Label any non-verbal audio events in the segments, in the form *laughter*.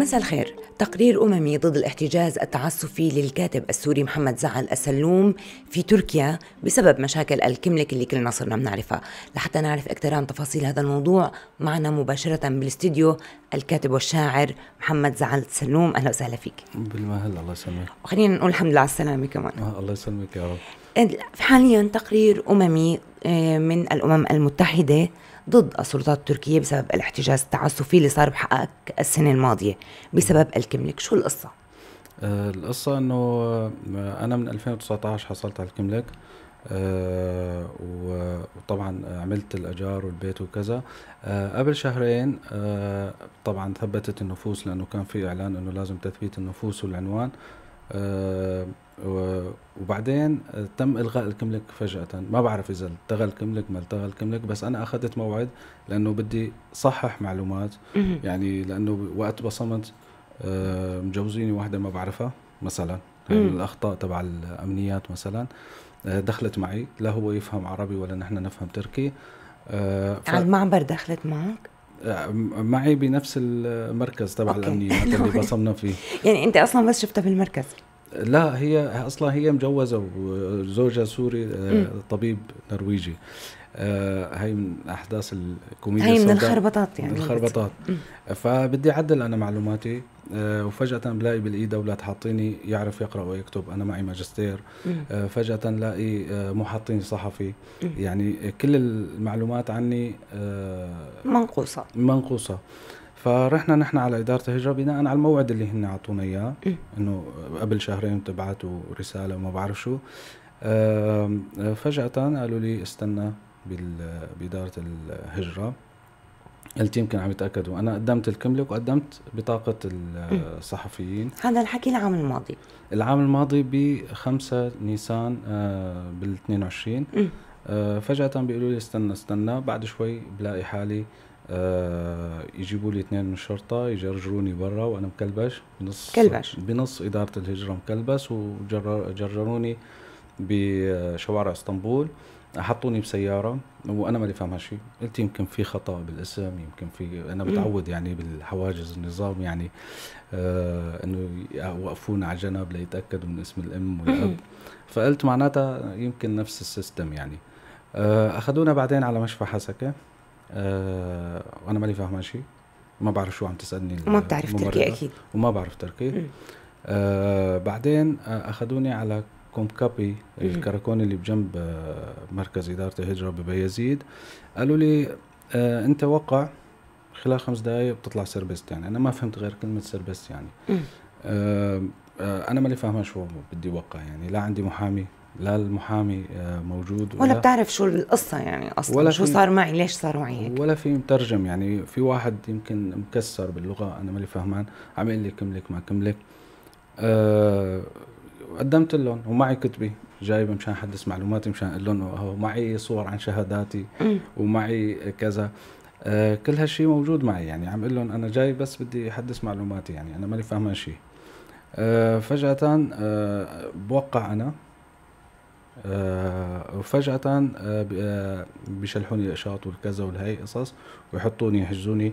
مساء الخير تقرير أممي ضد الاحتجاز التعسفي للكاتب السوري محمد زعل السلوم في تركيا بسبب مشاكل الكملك اللي كلنا صرنا بنعرفها لحتى نعرف أكثر عن تفاصيل هذا الموضوع معنا مباشرة بالاستديو الكاتب والشاعر محمد زعل سلوم أهلا وسهلا فيك بالمهل الله يسلمك وخلينا نقول الحمد لله على السلامة كمان آه، الله يسلمك يا رب حاليا تقرير أممي آه، من الأمم المتحدة ضد السلطات التركية بسبب الاحتجاز التعسفي اللي صار بحقك السنة الماضية بسبب الكملك شو القصة؟ آه، القصة انه آه، انا من 2019 حصلت على الكملك آه، وطبعا عملت الاجار والبيت وكذا قبل شهرين طبعا ثبتت النفوس لانه كان في اعلان انه لازم تثبيت النفوس والعنوان آه، وبعدين تم الغاء الكملك فجاه ما بعرف اذا التغى الكملك ما التغى الكملك بس انا اخذت موعد لانه بدي صحح معلومات يعني لانه وقت بصمت آه، مجوزيني واحده ما بعرفها مثلا يعني الاخطاء تبع الامنيات مثلا آه، دخلت معي لا هو يفهم عربي ولا نحن نفهم تركي على المعبر دخلت معك آه، معي بنفس المركز تبع الامنيه *laughs* اللي بصمنا فيه يعني انت اصلا بس شفتها بالمركز لا هي اصلا هي مجوزه وزوجها سوري آه، طبيب نرويجي آه، هاي من احداث الكوميديا هي من الخربطات يعني من الخربطات فبدي اعدل انا معلوماتي آه، وفجأة بلاقي بالإيد اولاد حاطيني يعرف يقرأ ويكتب أنا معي ماجستير فجأة لاقي مو حاطيني صحفي يعني كل المعلومات عني منقوصة منقوصة فرحنا نحن على اداره الهجره بناء على الموعد اللي هن اعطونا اياه إيه. انه قبل شهرين تبعتوا رساله وما بعرف شو آه، فجاه قالوا لي استنى باداره الهجره قلت يمكن عم يتاكدوا انا قدمت الكملك وقدمت بطاقه إيه. الصحفيين هذا الحكي العام الماضي العام الماضي ب 5 نيسان آه، بال 22 إيه. آه، فجاه بيقولوا لي استنى استنى بعد شوي بلاقي حالي آه، يجيبوا لي اثنين من الشرطه يجرجروني برا وانا مكلبش بنص كلبش. بنص اداره الهجره مكلبس وجرجروني بشوارع اسطنبول حطوني بسياره وانا ما فاهم هالشيء قلت يمكن في خطا بالاسم يمكن في انا متعود يعني بالحواجز النظام يعني آه انه يوقفونا على جنب ليتاكدوا من اسم الام والاب فقلت معناتها يمكن نفس السيستم يعني آه اخذونا بعدين على مشفى حسكه آه انا ماني فاهمه شيء ما بعرف شو عم تسالني وما بتعرف تركي اكيد وما بعرف تركي آه بعدين آه اخذوني على كومكابي الكراكون اللي بجنب آه مركز اداره الهجره ببيزيد قالوا لي آه انت وقع خلال خمس دقائق بتطلع سربست يعني انا ما فهمت غير كلمه سربست يعني آه آه انا ماني فاهمه شو بدي وقع يعني لا عندي محامي لا المحامي آه، موجود ولا, ولا بتعرف شو القصه يعني اصلا ولا شو صار معي ليش صار معي هيك ولا في مترجم يعني في واحد يمكن مكسر باللغه انا ماني فهمان عم يقول لي كملك ما كملك أه قدمت لهم ومعي كتبي جايبه مشان احدث معلوماتي مشان اقول لهم معي صور عن شهاداتي ومعي كذا أه كل هالشيء موجود معي يعني عم اقول لهم انا جاي بس بدي احدث معلوماتي يعني انا ماني فاهمان شيء أه فجاه آه، بوقع انا آه، وفجأة آه، آه، بيشلحوني الإشاط والكذا والهي قصص ويحطوني يحجزوني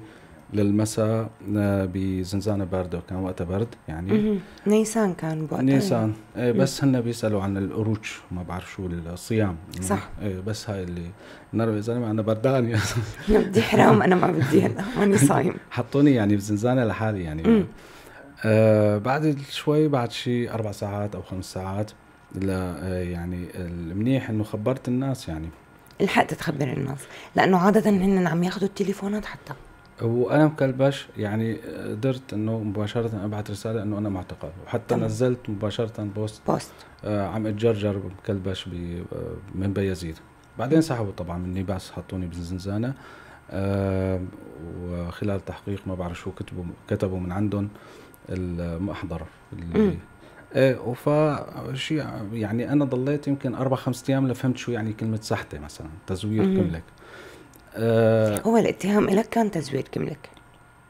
للمساء بزنزانة باردة وكان وقتها برد يعني نيسان كان بوقتها يعني. نيسان ايه بس هن بيسألوا عن القروج ما بعرف شو الصيام يعني صح ايه بس هاي اللي نرى يا زلمة أنا بردان يا *laughs* زلمة بدي حرام أنا ما بدي هلا ماني *laughs* صايم حطوني يعني بزنزانة لحالي يعني آه بعد شوي بعد شي أربع ساعات أو خمس ساعات لا آه، يعني المنيح انه خبرت الناس يعني الحقت تخبر الناس لانه عاده هن عم ياخذوا التليفونات حتى وانا مكلبش يعني آه، قدرت انه مباشره ابعث رساله انه انا معتقل وحتى طبعا. نزلت مباشره بوست بوست آه عم اتجرجر مكلبش آه، من بيزيد بعدين سحبوا طبعا مني بس حطوني بالزنزانه آه وخلال تحقيق ما بعرف شو كتبوا كتبوا من عندهم المحضر اللي م. ايه شيء يعني انا ضليت يمكن اربع خمس ايام لفهمت شو يعني كلمه صحتي مثلا تزوير كملك آه هو الاتهام لك كان تزوير كملك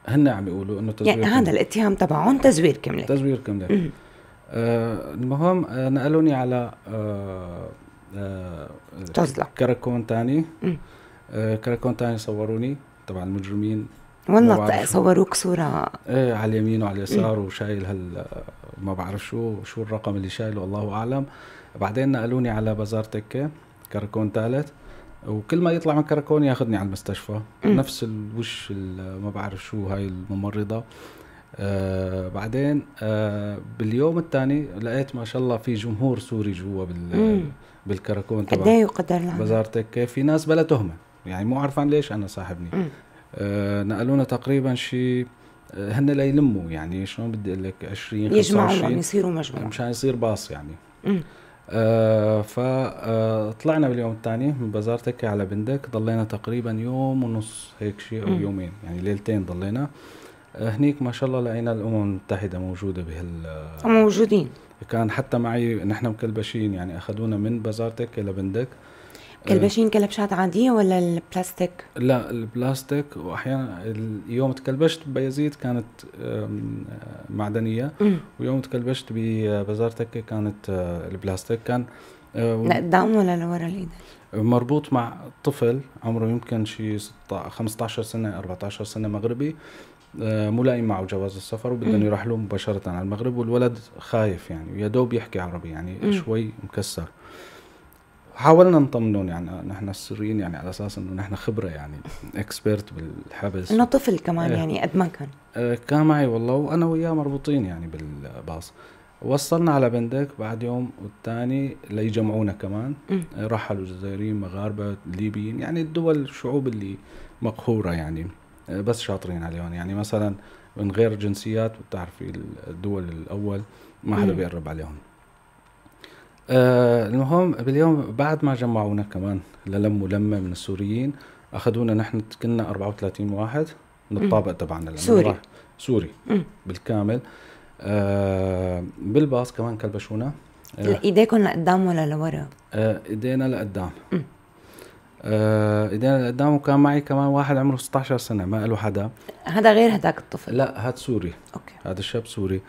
هن عم يقولوا انه تزوير يعني كملك. هذا الاتهام تبعهم تزوير كملك تزوير كملك آه المهم آه نقلوني على آه آه كراكون ثاني آه كراكون ثاني صوروني طبعا المجرمين والله صوروك صوره ايه على اليمين وعلى اليسار وشايل هال ما بعرف شو شو الرقم اللي شايله الله اعلم بعدين نقلوني على بازار تكه كركون ثالث وكل ما يطلع من كركون ياخذني على المستشفى نفس الوش ما بعرف شو هاي الممرضه آه بعدين آه باليوم الثاني لقيت ما شاء الله في جمهور سوري جوا بال بالكركون تبع قد إيه يقدر بازار تكه في ناس بلا تهمه يعني مو عارفان ليش انا صاحبني آه، نقلونا تقريبا شي آه، هن ليلموا يعني شلون بدي اقول لك 20 يجمعوا يعني يصيروا مجموعه مشان يصير باص يعني امم آه فطلعنا آه، باليوم الثاني من بازار تكي على بندك ضلينا تقريبا يوم ونص هيك شيء او م. يومين يعني ليلتين ضلينا آه هنيك ما شاء الله لقينا الامم المتحده موجوده بهال موجودين كان حتى معي نحن مكلبشين يعني اخذونا من بازار تكي لبندك إيه. كلبشين كلبشات عادية ولا البلاستيك؟ لا البلاستيك وأحيانا يوم تكلبشت بيزيد كانت معدنية ويوم تكلبشت ببازار تكة كانت آه، البلاستيك كان آه، لقدام قدام ولا لورا الإيد؟ مربوط مع طفل عمره يمكن شي 15 سنة 14 سنة مغربي آه، مو لاقي معه جواز السفر وبدهم يرحلوه مباشرة على المغرب والولد خايف يعني يا دوب يحكي عربي يعني شوي مكسر حاولنا نطمنهم يعني نحن السوريين يعني على اساس انه نحن خبره يعني اكسبيرت بالحبس انه طفل كمان إيه. يعني قد ما كان إيه، كان معي والله وانا وياه مربوطين يعني بالباص وصلنا على بندك بعد يوم والثاني ليجمعونا كمان إيه، رحلوا جزائريين مغاربه ليبيين يعني الدول الشعوب اللي مقهوره يعني بس شاطرين عليهم يعني مثلا من غير جنسيات بتعرفي الدول الاول ما حدا بيقرب عليهم آه المهم باليوم بعد ما جمعونا كمان للم ولمه من السوريين اخذونا نحن كنا 34 واحد من الطابق تبعنا سوري سوري بالكامل آه بالباص كمان كلبشونا آه، ايديكم لقدام ولا لورا؟ آه ايدينا لقدام آه ايدينا لقدام وكان معي كمان واحد عمره 16 سنه ما له حدا هذا غير هداك الطفل لا هذا سوري اوكي هذا الشاب سوري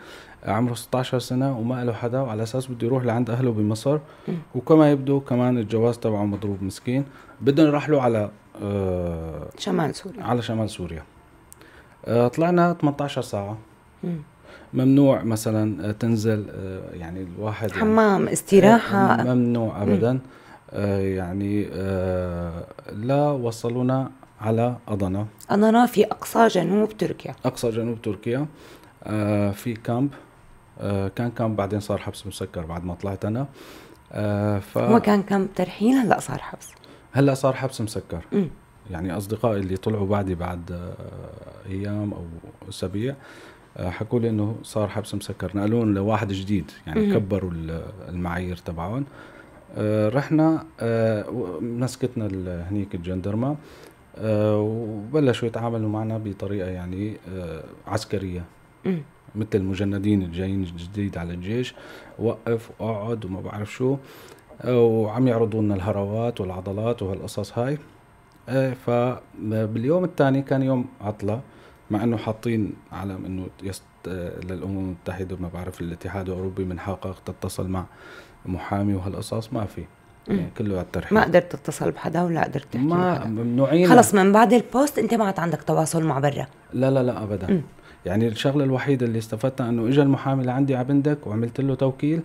عمره 16 سنه وما له حدا وعلى اساس بده يروح لعند اهله بمصر وكما يبدو كمان الجواز تبعه مضروب مسكين بدهم يرحلوا على آه شمال سوريا على شمال سوريا آه طلعنا 18 ساعه ممنوع مثلا آه، تنزل آه، يعني الواحد يعني حمام آه، يعني استراحه ممنوع ابدا يعني لا وصلونا على أضنا أضنا في أقصى جنوب تركيا أقصى جنوب تركيا في كامب آه، كان كم بعدين صار حبس مسكر بعد ما طلعت انا آه، ف... هو كان كم ترحيل هلا صار حبس هلا صار حبس مسكر م. يعني اصدقائي اللي طلعوا بعدي بعد آه، ايام او اسابيع حكوا لي انه صار حبس مسكر نقلون لواحد جديد يعني م. كبروا المعايير تبعهم رحنا مسكتنا هنيك الجندرمه وبلشوا يتعاملوا معنا بطريقه يعني عسكريه م. مثل المجندين الجايين جديد على الجيش وقف واقعد وما بعرف شو وعم يعرضوا لنا الهروات والعضلات وهالقصص هاي إيه، فباليوم الثاني كان يوم عطله مع انه حاطين علم انه يست... للامم المتحده ما بعرف الاتحاد الاوروبي من حقك تتصل مع محامي وهالقصص ما في يعني كله على الترحيب ما قدرت تتصل بحدا ولا قدرت تحكي ما ممنوعين خلص من بعد البوست انت ما عاد عندك تواصل مع برا لا لا لا ابدا يعني الشغله الوحيده اللي استفدتها انه اجى المحامي لعندي عبندك وعملت له توكيل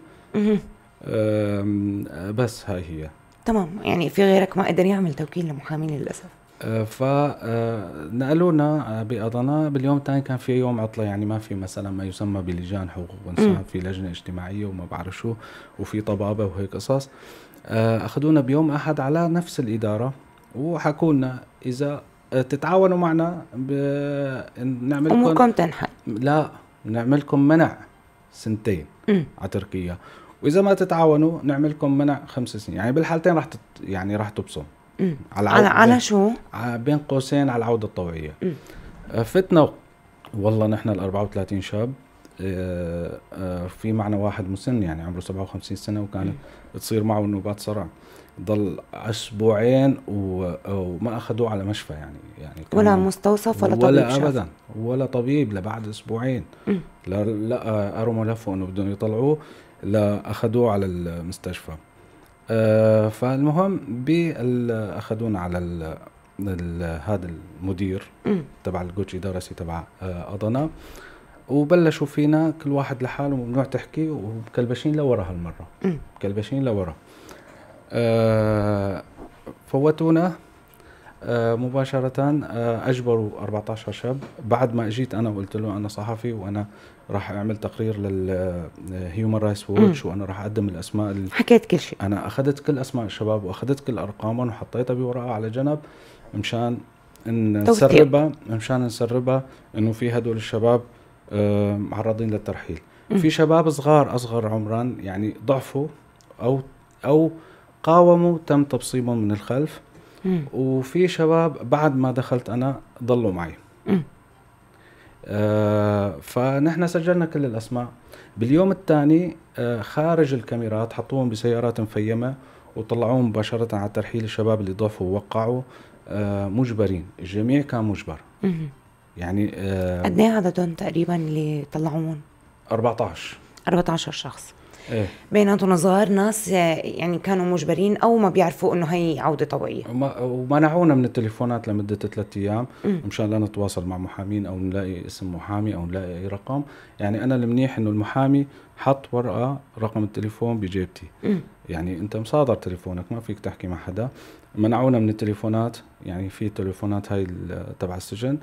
بس هاي هي تمام يعني في غيرك ما قدر يعمل توكيل لمحامي للاسف آه، فنقلونا آه، بأضنا باليوم الثاني كان في يوم عطله يعني ما في مثلا ما يسمى بلجان حقوق انسان في لجنه اجتماعيه وما بعرف شو وفي طبابه وهيك قصص آه، اخذونا بيوم احد على نفس الاداره وحكوا لنا اذا تتعاونوا معنا بنعمل لكم اموركم تنحل لا بنعمل لكم منع سنتين على تركيا واذا ما تتعاونوا نعمل لكم منع خمس سنين يعني بالحالتين رح تت... يعني رح تبصم على على, على شو؟ بين قوسين على العوده الطبيعيه آه، فتنا والله نحن ال 34 شاب آه، آه، في معنا واحد مسن يعني عمره 57 سنه وكانت تصير معه نوبات صرع ضل اسبوعين وما اخذوه على مشفى يعني يعني ولا مستوصف ولا طبيب ولا ابدا شاف. ولا طبيب لبعد اسبوعين لا لا ارموا لفوا انه بدهم يطلعوه لا اخذوه على المستشفى آه فالمهم اخذونا على الـ الـ هذا المدير م. تبع الجوتشي درسي تبع آه اضنا وبلشوا فينا كل واحد لحاله ممنوع تحكي ومكلبشين لورا هالمره م. مكلبشين لورا آه، فوتونا آه، مباشرة آه، أجبروا 14 شاب بعد ما أجيت أنا وقلت له أنا صحفي وأنا راح أعمل تقرير للهيومن رايتس ووتش وأنا راح أقدم الأسماء حكيت كل شيء أنا أخذت كل أسماء الشباب وأخذت كل أرقامهم وحطيتها بورقة على جنب مشان نسربها مشان نسربها إنه في هدول الشباب معرضين للترحيل في شباب صغار أصغر عمرا يعني ضعفوا أو أو قاوموا تم تبصيبهم من الخلف وفي شباب بعد ما دخلت انا ضلوا معي آه فنحن سجلنا كل الاسماء باليوم الثاني آه خارج الكاميرات حطوهم بسيارات مفيمه وطلعوهم مباشره على ترحيل الشباب اللي ضافوا ووقعوا آه مجبرين الجميع كان مجبر يعني آه، قد ايه عددهم تقريبا اللي طلعوهم 14 14 شخص إيه. بيناتهم صغار ناس يعني كانوا مجبرين او ما بيعرفوا انه هي عوده طبيعيه ومنعونا من التليفونات لمده ثلاثة ايام مشان لا نتواصل مع محامين او نلاقي اسم محامي او نلاقي اي رقم يعني انا المنيح انه المحامي حط ورقه رقم التليفون بجيبتي يعني انت مصادر تليفونك ما فيك تحكي مع حدا منعونا من التليفونات يعني في تليفونات هاي تبع السجن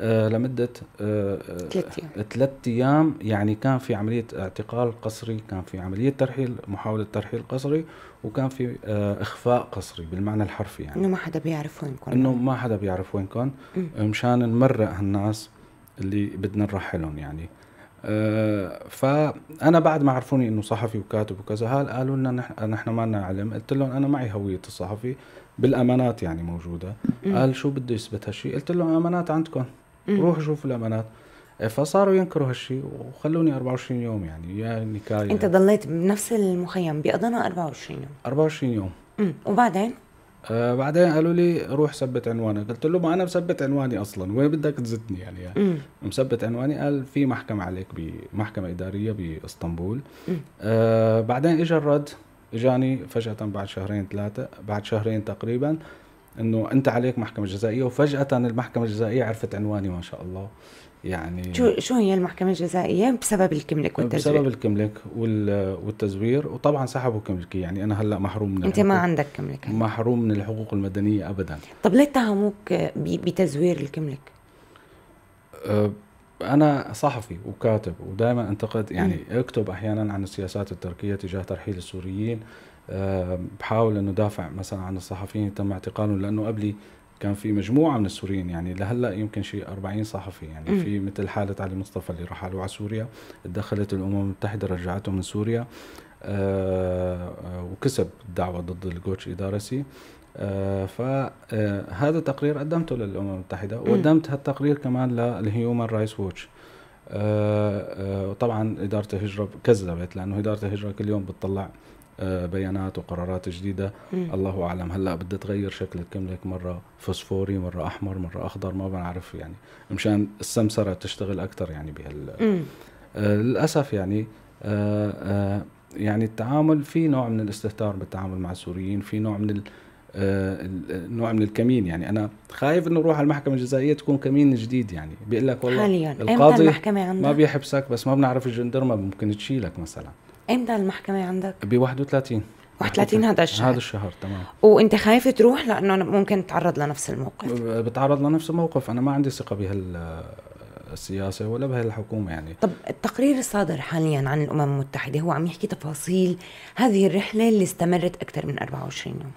آه لمدة آه، آه، ثلاث آه أيام يعني كان في عملية اعتقال قسري كان في عملية ترحيل محاولة ترحيل قسري وكان في آه إخفاء قسري بالمعنى الحرفي يعني إنه ما حدا بيعرف وينكم إنه ما حدا بيعرف وينكم مشان نمرق هالناس اللي بدنا نرحلهم يعني آه، فانا بعد ما عرفوني انه صحفي وكاتب وكذا هل قالوا لنا نحن ما لنا علم قلت لهم انا معي هويه الصحفي بالامانات يعني موجوده قال شو بده يثبت هالشيء قلت لهم امانات عندكم روحوا شوفوا الامانات آه، فصاروا ينكروا هالشيء وخلوني 24 يوم يعني يا نكايه انت ضليت بنفس المخيم بقضنا 24 يوم 24 يوم وبعدين آه، بعدين قالوا لي روح ثبت عنوانك قلت له ما انا مثبت عنواني اصلا وين بدك تزتني يعني, يعني مثبت عنواني قال في محكمه عليك بمحكمه اداريه باسطنبول آه بعدين اجى الرد اجاني فجاه بعد شهرين ثلاثه بعد شهرين تقريبا انه انت عليك محكمه جزائيه وفجاه المحكمه الجزائيه عرفت عنواني ما شاء الله يعني شو شو هي المحكمة الجزائية بسبب الكملك والتزوير؟ بسبب الكملك والتزوير وطبعا سحبوا كملكي يعني أنا هلا محروم من أنت ما عندك كملك محروم من الحقوق المدنية أبدا طب ليه اتهموك بتزوير الكملك؟ أه، انا صحفي وكاتب ودائما انتقد يعني م. اكتب احيانا عن السياسات التركيه تجاه ترحيل السوريين أه، بحاول انه دافع مثلا عن الصحفيين تم اعتقالهم لانه قبلي كان في مجموعه من السوريين يعني لهلا يمكن شيء 40 صحفي يعني م. في مثل حاله علي مصطفى اللي رحلوا على سوريا تدخلت الامم المتحده رجعته من سوريا آه, آه، وكسب الدعوه ضد الجوتش ادارسي آه فهذا آه، التقرير قدمته للامم المتحده وقدمت هالتقرير كمان للهيومن رايتس ووتش وطبعا اداره الهجره كذبت لانه اداره الهجره كل يوم بتطلع بيانات وقرارات جديده مم. الله اعلم هلا بدها تغير شكل الكملك مره فوسفوري مره احمر مره اخضر ما بنعرف يعني مشان السمسره تشتغل اكثر يعني بهال آه للاسف يعني آه آه يعني التعامل في نوع من الاستهتار بالتعامل مع السوريين في نوع من ال... آه، آه، نوع من الكمين يعني انا خايف انه روح على المحكمه الجزائيه تكون كمين جديد يعني بيقول لك والله حاليا القاضي ما بيحبسك بس ما بنعرف الجندرمه ممكن تشيلك مثلا امتى المحكمه عندك؟ ب 31 31 هذا الشهر هذا الشهر تمام وانت خايف تروح لانه ممكن تتعرض لنفس الموقف بتعرض لنفس الموقف انا ما عندي ثقه بهال السياسة ولا بهالحكومة يعني طب التقرير الصادر حاليا عن الأمم المتحدة هو عم يحكي تفاصيل هذه الرحلة اللي استمرت أكثر من 24 يوم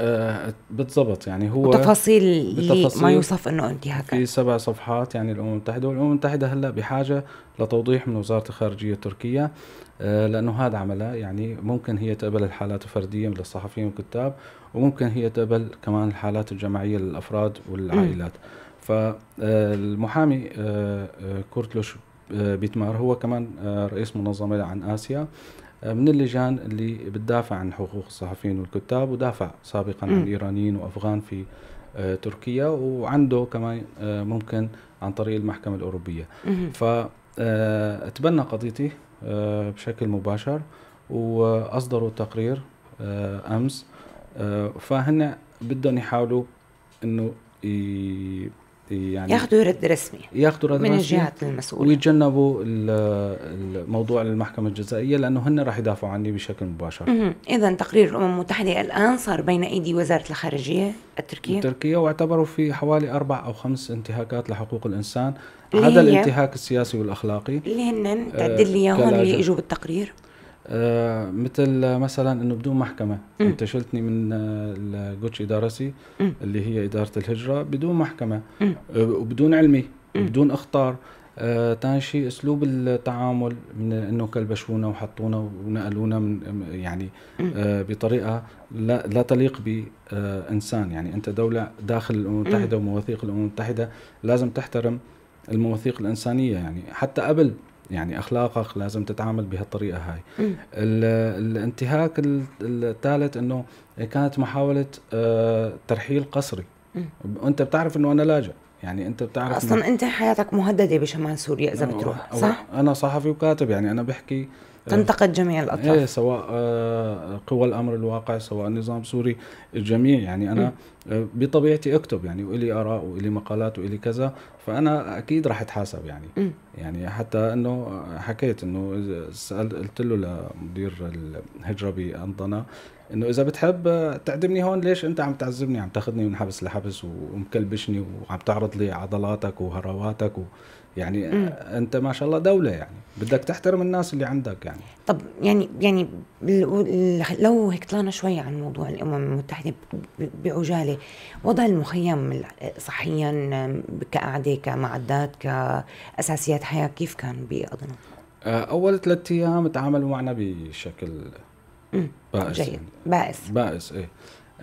آه بالضبط يعني هو تفاصيل ما يوصف انه انتهاك في سبع صفحات يعني الامم المتحده والامم المتحده هلا بحاجه لتوضيح من وزاره الخارجيه التركيه آه لانه هذا عملها يعني ممكن هي تقبل الحالات الفرديه للصحفيين الصحفيين والكتاب وممكن هي تقبل كمان الحالات الجماعيه للافراد والعائلات فالمحامي آه, آه،, آه، كورتلوش آه، بيتمار هو كمان رئيس منظمه عن اسيا آه، من اللجان اللي بتدافع عن حقوق الصحفيين والكتاب ودافع سابقا عن ايرانيين وافغان في آه، تركيا وعنده كمان آه، ممكن عن طريق المحكمه الاوروبيه فتبنى قضيتي بشكل مباشر واصدروا تقرير امس فهن بدهم يحاولوا انه يعني ياخذوا رد رسمي ياخذوا رد من الجهات المسؤوله ويتجنبوا الموضوع للمحكمه الجزائيه لانه هن راح يدافعوا عني بشكل مباشر اذا تقرير الامم المتحده الان صار بين ايدي وزاره الخارجيه التركيه التركيه واعتبروا في حوالي اربع او خمس انتهاكات لحقوق الانسان هذا الانتهاك السياسي والاخلاقي اللي هن تعدل آه، لي اياهم اللي اجوا بالتقرير آه، مثل مثلا انه بدون محكمه انت شلتني من آه، الجوتشي دارسي اللي هي اداره الهجره بدون محكمه آه، وبدون علمي بدون اخطار آه شيء اسلوب التعامل من انه كلبشونا وحطونا ونقلونا من يعني آه بطريقه لا لا تليق بانسان آه يعني انت دوله داخل الامم المتحده ومواثيق الامم المتحده لازم تحترم المواثيق الانسانيه يعني حتى قبل يعني اخلاقك لازم تتعامل بهالطريقه هاي الانتهاك الثالث انه كانت محاوله آه، ترحيل قسري وانت بتعرف انه انا لاجئ يعني انت بتعرف اصلا انت حياتك مهدده بشمال سوريا اذا بتروح صح انا صحفي وكاتب يعني انا بحكي تنتقد جميع إيه، الاطراف إيه سواء آه، قوى الامر الواقع سواء النظام السوري الجميع يعني انا آه، بطبيعتي اكتب يعني والي اراء والي مقالات والي كذا فانا اكيد راح اتحاسب يعني يعني حتى انه آه، حكيت انه سالت قلت له لمدير الهجره بانضنا انه اذا بتحب تعدمني هون ليش انت عم تعذبني عم تاخذني من حبس لحبس ومكلبشني وعم تعرض لي عضلاتك وهرواتك و... يعني مم. انت ما شاء الله دوله يعني بدك تحترم الناس اللي عندك يعني طب يعني يعني لو هيك طلعنا شوي عن موضوع الامم المتحده بعجاله وضع المخيم صحيا كقعده كمعدات كاساسيات حياه كيف كان باضنا؟ آه، اول ثلاثة ايام تعاملوا معنا بشكل بائس جيد يعني. بائس بائس ايه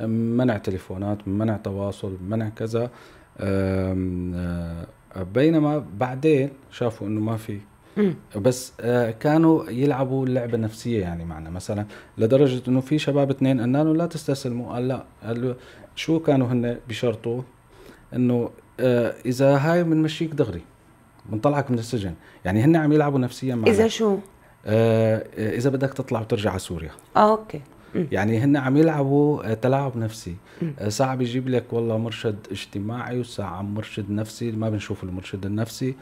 منع تليفونات منع تواصل منع كذا آه، بينما بعدين شافوا انه ما في بس آه، كانوا يلعبوا لعبه نفسيه يعني معنا مثلا لدرجه انه في شباب اثنين قلنا لا تستسلموا قال لا قال شو كانوا هن بشرطوا انه آه، اذا هاي بنمشيك دغري بنطلعك من السجن يعني هن عم يلعبوا نفسيا معنا اذا شو آه، اذا بدك تطلع وترجع على سوريا اه اوكي يعني هن عم يلعبوا آه، تلاعب نفسي صعب آه، يجيب لك والله مرشد اجتماعي وساعة مرشد نفسي ما بنشوف المرشد النفسي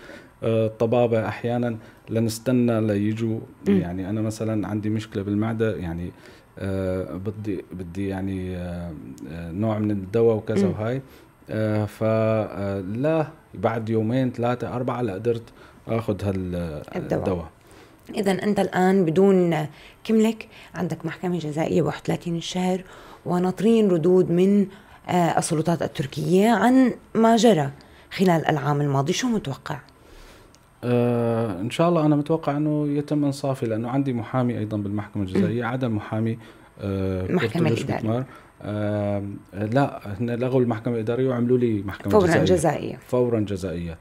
آه، الطبابة أحيانا لنستنى ليجوا يعني أنا مثلا عندي مشكلة بالمعدة يعني بدي بدي يعني نوع من الدواء وكذا وهاي فلا بعد يومين ثلاثة أربعة لقدرت اخذ هالدواء إذا أنت الآن بدون كملك عندك محكمة جزائية 31 الشهر وناطرين ردود من آه، السلطات التركية عن ما جرى خلال العام الماضي شو متوقع؟ آه ان شاء الله انا متوقع انه يتم انصافي لانه عندي محامي ايضا بالمحكمه الجزائيه عدم محامي آه محكمة الاداريه آه لا هن لغوا المحكمه الاداريه وعملوا لي محكمه فورا جزائيه, جزائية. فورا جزائيه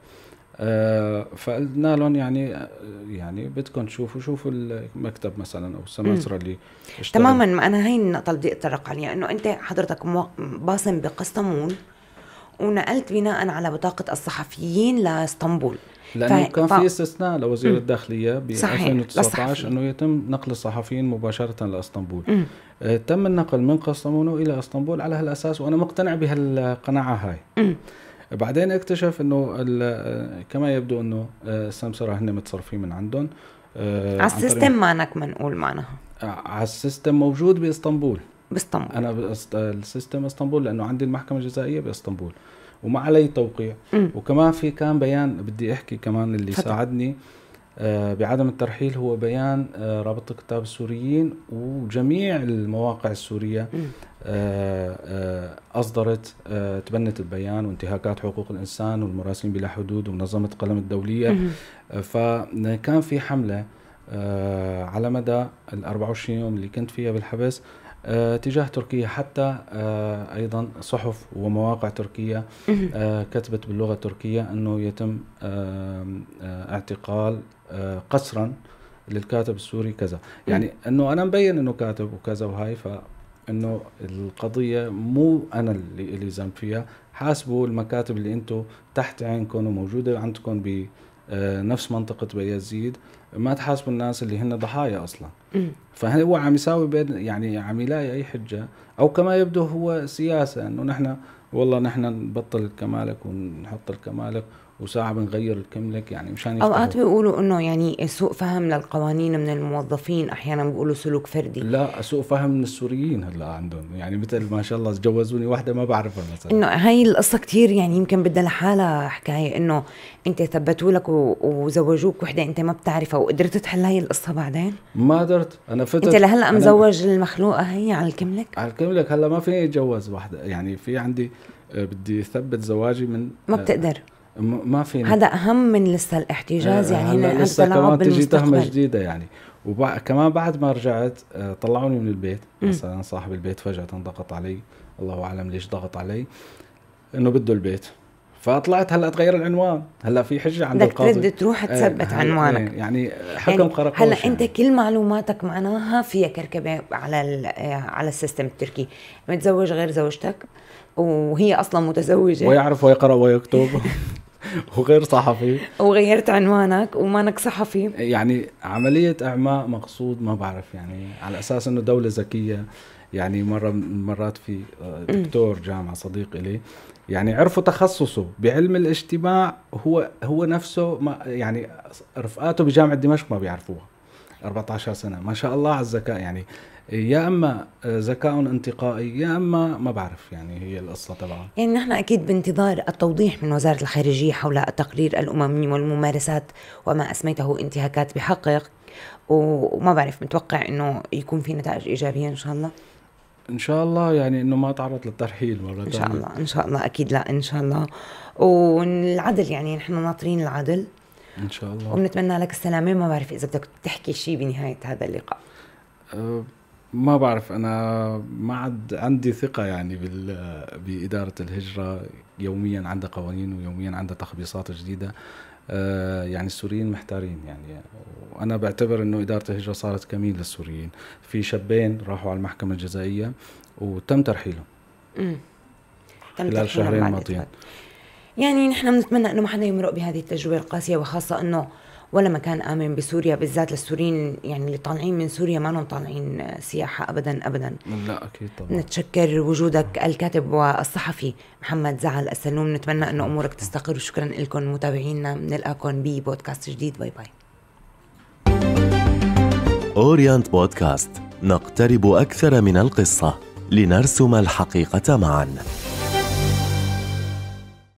آه، فقلنا لهم يعني آه، يعني بدكم تشوفوا شوفوا المكتب مثلا او السماسره اللي تماما ما انا هي النقطه اللي بدي اتطرق عليها يعني انه انت حضرتك باصم بقسطنبول ونقلت بناء على بطاقه الصحفيين لاسطنبول لانه ف... كان في استثناء لوزير مم. الداخليه ب 2019 انه يتم نقل الصحفيين مباشره لاسطنبول مم. آه تم النقل من قسطنبول الى اسطنبول على هالاساس وانا مقتنع بهالقناعه هاي مم. بعدين اكتشف انه كما يبدو انه آه، سمسرة هن متصرفين من عندهم آه، على السيستم مانك منقول معناها آه، على السيستم موجود باسطنبول باسطنبول انا بأست... السيستم اسطنبول لانه عندي المحكمه الجزائيه باسطنبول وما علي توقيع م. وكمان في كان بيان بدي احكي كمان اللي فتح. ساعدني بعدم الترحيل هو بيان رابطة كتاب السوريين وجميع المواقع السورية أصدرت آه، تبنت البيان وانتهاكات حقوق الإنسان والمراسلين بلا حدود ومنظمة قلم الدولية آه، فكان في حملة آه، على مدى ال 24 يوم اللي كنت فيها بالحبس تجاه تركيا حتى ايضا صحف ومواقع تركيا كتبت باللغه التركيه انه يتم اعتقال قسرا للكاتب السوري كذا يعني انه انا مبين انه كاتب وكذا وهاي ف انه القضيه مو انا اللي لي ذنب فيها حاسبوا المكاتب اللي انتم تحت عينكم وموجوده عندكم بنفس آه، منطقة بيازيد ما تحاسبوا الناس اللي هن ضحايا أصلا فهو عم يساوي بين يعني عم يلاقي أي حجة أو كما يبدو هو سياسة أنه نحن والله نحن نبطل الكمالك ونحط الكمالك وساعه بنغير الكم لك يعني مشان اوقات بيقولوا انه يعني سوء فهم للقوانين من الموظفين احيانا بيقولوا سلوك فردي لا سوء فهم من السوريين هلا عندهم يعني مثل ما شاء الله تجوزوني وحده ما بعرفها مثلا انه هاي القصه كثير يعني يمكن بدها لحالها حكايه انه انت ثبتوا لك وزوجوك وحده انت ما بتعرفها وقدرت تحل هاي القصه بعدين ما قدرت انا فتت انت لهلا مزوج المخلوقه هي على الكملك على الكملك هلا ما فيني اتجوز وحده يعني في عندي آه، بدي اثبت زواجي من ما بتقدر آه، ما في هذا اهم من لسه الاحتجاز آه، يعني هنا لسه كمان تجي تهمه جديده يعني وكمان بعد ما رجعت آه، طلعوني من البيت مثلا صاحب البيت فجاه ضغط علي الله اعلم ليش ضغط علي انه بده البيت فطلعت هلا تغير العنوان هلا في حجه عند القاضي بدك تروح إيه، تثبت آه عنوانك إيه، يعني, يعني حكم يعني قرقوش هلا يعني. انت كل معلوماتك معناها فيها كركبه على آه، على السيستم التركي متزوج غير زوجتك وهي اصلا متزوجه ويعرف ويقرا ويكتب *laughs* وغير صحفي وغيرت عنوانك ومانك صحفي يعني عملية إعماء مقصود ما بعرف يعني على أساس أنه دولة ذكية يعني مرة مرات في آه، دكتور جامعة صديق إلي يعني عرفوا تخصصه بعلم الاجتماع هو هو نفسه ما يعني رفقاته بجامعة دمشق ما بيعرفوها 14 سنه ما شاء الله على الذكاء يعني يا اما ذكاء انتقائي يا اما ما بعرف يعني هي القصه طبعا يعني نحن اكيد بانتظار التوضيح من وزاره الخارجيه حول التقرير الاممي والممارسات وما اسميته انتهاكات بحقك وما بعرف متوقع انه يكون في نتائج ايجابيه ان شاء الله ان شاء الله يعني انه ما تعرض للترحيل مره ان شاء الله ان شاء الله اكيد لا ان شاء الله والعدل يعني نحن ناطرين العدل ان شاء الله وبنتمنى لك السلامه ما بعرف اذا بدك تحكي شيء بنهايه هذا اللقاء أه ما بعرف انا ما عاد عندي ثقه يعني بال باداره الهجره يوميا عندها قوانين ويوميا عندها تخبيصات جديده أه يعني السوريين محتارين يعني وانا بعتبر انه اداره الهجره صارت كمين للسوريين في شابين راحوا على المحكمه الجزائيه وتم ترحيلهم خلال شهرين ماضيين يعني نحن بنتمنى انه ما حدا يمرق بهذه التجربه القاسيه وخاصه انه ولا مكان امن بسوريا بالذات للسوريين يعني اللي طالعين من سوريا ما هم طالعين سياحه ابدا ابدا لا اكيد طبعا نتشكر وجودك الكاتب والصحفي محمد زعل السلوم نتمنى انه امورك تستقر وشكرا لكم متابعينا بنلقاكم ببودكاست جديد باي باي اورينت بودكاست نقترب اكثر من القصه لنرسم الحقيقه معا